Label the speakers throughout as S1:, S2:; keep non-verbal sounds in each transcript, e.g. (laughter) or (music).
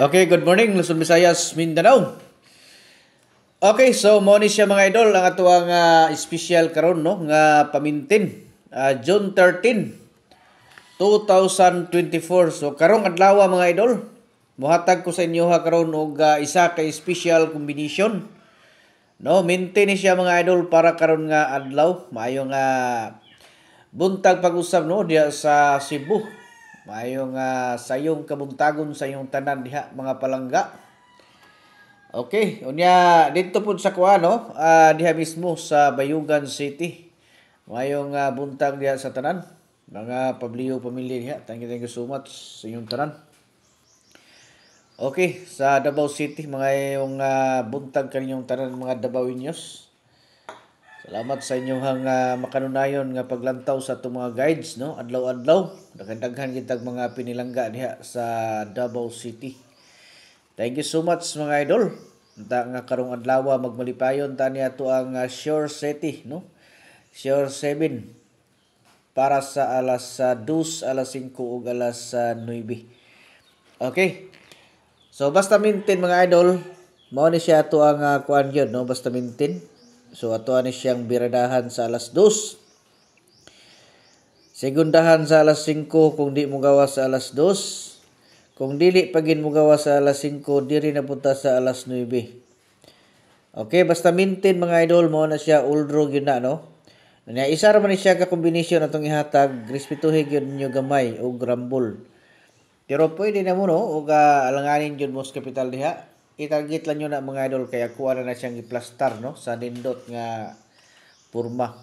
S1: Okay, good morning Luzon, Visayas, Mindanao. Okay, so mo ni siya mga idol ang atuang uh, special karon no nga pamintin uh, June 13, 2024. So karong adlaw mga idol, muhatag ko sa inyo ha karon og uh, isa kay special combination. No, maintain ni siya mga idol para karon nga adlaw maayong uh, buntag pag-usab no diya sa Cebu Mayong uh, sayong kabuntagon sa iyong tanan diha mga palangga. Okay, unya dito pud sa kuha no, uh, diha mismo sa Bayugan City. Mayong uh, buntag diha sa tanan. Mga pabliyo pamilya diha. Thank you, thank you so much sa iyong tanan. Okay, sa Davao City mga yung uh, ah, buntag kaninyong tanan mga Davaoinos. Salamat sa inyong hang ah, uh, makanunayon nga paglantaw sa itong mga guides, no? Adlaw-adlaw. Nagandaghan kitag mga pinilangga niya sa Davao City. Thank you so much mga idol. Unta nga karong adlaw magmalipayon ta niya to ang uh, Shore City, no? Shore 7 para sa alas uh, ah, 2, alas 5 ug alas uh, 9. Okay. So basta maintain mga idol, mao ni siya to ang uh, kuan yun, no? Basta maintain. So ato ani siyang biradahan sa alas 2. Segundahan sa alas 5 kung di mo gawa sa alas 2. Kung dili pagin mo gawa sa alas 5, diri na punta sa alas 9. Okay, basta maintain mga idol mo na siya uldro gyud na no. Nya isa ra man siya ka combination atong ihatag, respetuhi gyud ninyo gamay o grumble. Pero pwede na mo no, o alanganin yun mos kapital diha itarget lang nyo na mga idol kaya kuha na na siyang iplastar no sa nindot nga purma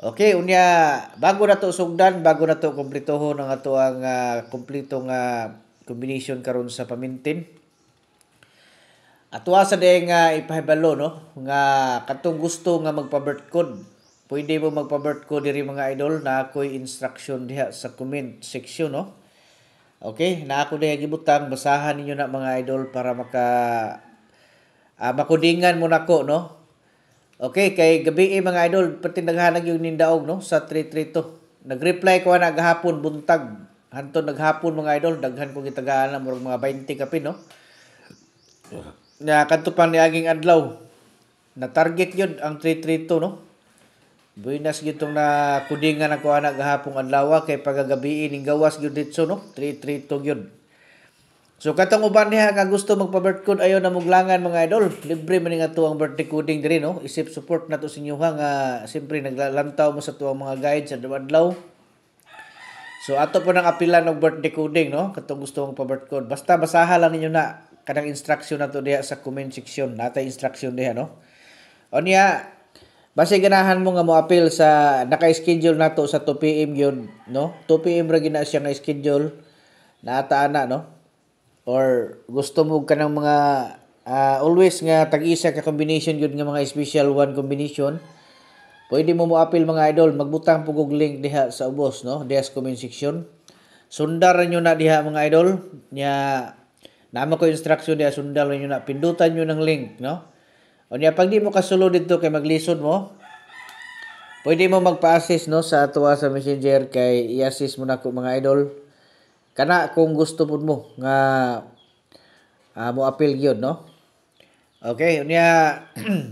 S1: okay unya bago na to sugdan bago na to kompletohon ang ato ang uh, kompleto nga combination karon sa pamintin Atuwa sa day nga ipahibalo no nga katong gusto nga magpa-birth code pwede mo magpa-birth code diri mga idol na ako'y instruction diha sa comment section no Okay, na ako na gibutang basahan ninyo na mga idol para maka uh, makudingan mo nako no. Okay, kay gabi eh, mga idol patinaghanag yung nindaog no sa 332. Nagreply ko na gahapon buntag. Hanton naghapon mga idol, daghan kong itagaan na mga 20 kapin no. Na kanto pang niaging adlaw. Na target yun ang 332 no. Buenas gyud tong na kudingan ako anak gahapong adlaw kay pagagabi ning gawas gyud ditso no. 332 gyud. So katong uban niya nga gusto magpa-birth code ayo na muglangan mga idol. Libre man nga tuang birthday coding diri no. Isip support nato sa inyo nga siyempre naglalantaw mo sa tuang mga guides sa adlaw. So ato po nang apilan og birthday coding no. Katong gusto mong pa-birth code. Basta basaha lang ninyo na kanang instruction nato diha sa comment section. Natay instruction diha no. O niya, Base ganahan mo nga mo appeal sa naka-schedule nato sa 2 PM yun, no? 2 PM ra gina siya nga schedule naata na no? Or gusto mo ka ng mga uh, always nga tag-isa ka combination yun nga mga special one combination. Pwede mo mo appeal mga idol, magbutang pugog link diha sa ubos, no? Diha sa comment section. Sundar nyo na diha mga idol. Nya Nama ko instruction diha, sundar nyo na pindutan nyo ng link, no? O niya, pag di mo kasulod dito kay maglisod mo, pwede mo magpa-assist no, sa tuwa sa messenger kay i-assist mo na ko mga idol. Kana kung gusto po mo nga uh, mo appeal gyud no. Okay, unya (clears throat)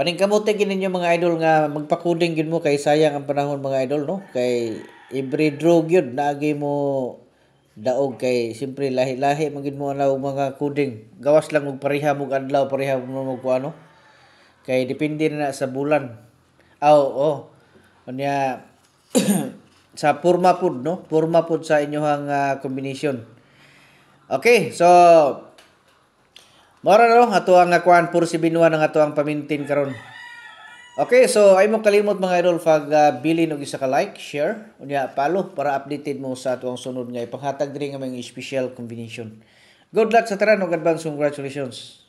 S1: Paningkamuti kinin yung mga idol nga magpakuding yun mo kay sayang ang panahon mga idol no kay every drug yun naagi mo daog kay siyempre lahi-lahi magin mo na mga kuding gawas lang og pareha mo adlaw pareha mo mo ano kay depende na sa bulan aw oh, oh. unya (clears throat) sa purma pud no purma pud sa inyohang uh, ah, combination okay so Mora na no, ato ang akuan ah, puro si binuan ang ato ang pamintin karon. Okay, so ay mo kalimot mga idol pag uh, ah, bilin og isa ka like, share, unya palo para updated mo sa atuang sunod nga ipanghatag diri nga mga special combination. Good luck sa tanan ug advance congratulations.